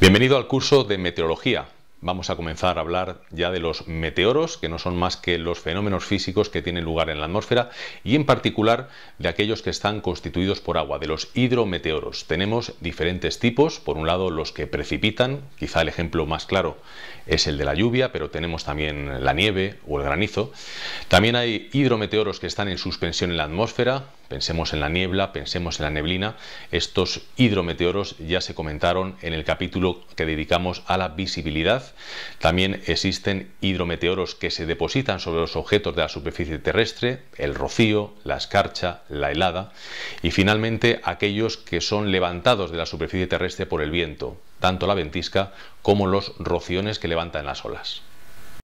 Bienvenido al curso de meteorología. Vamos a comenzar a hablar ya de los meteoros, que no son más que los fenómenos físicos que tienen lugar en la atmósfera y en particular de aquellos que están constituidos por agua, de los hidrometeoros. Tenemos diferentes tipos, por un lado los que precipitan, quizá el ejemplo más claro es el de la lluvia, pero tenemos también la nieve o el granizo. También hay hidrometeoros que están en suspensión en la atmósfera, Pensemos en la niebla, pensemos en la neblina. Estos hidrometeoros ya se comentaron en el capítulo que dedicamos a la visibilidad. También existen hidrometeoros que se depositan sobre los objetos de la superficie terrestre, el rocío, la escarcha, la helada y finalmente aquellos que son levantados de la superficie terrestre por el viento, tanto la ventisca como los rociones que levantan las olas.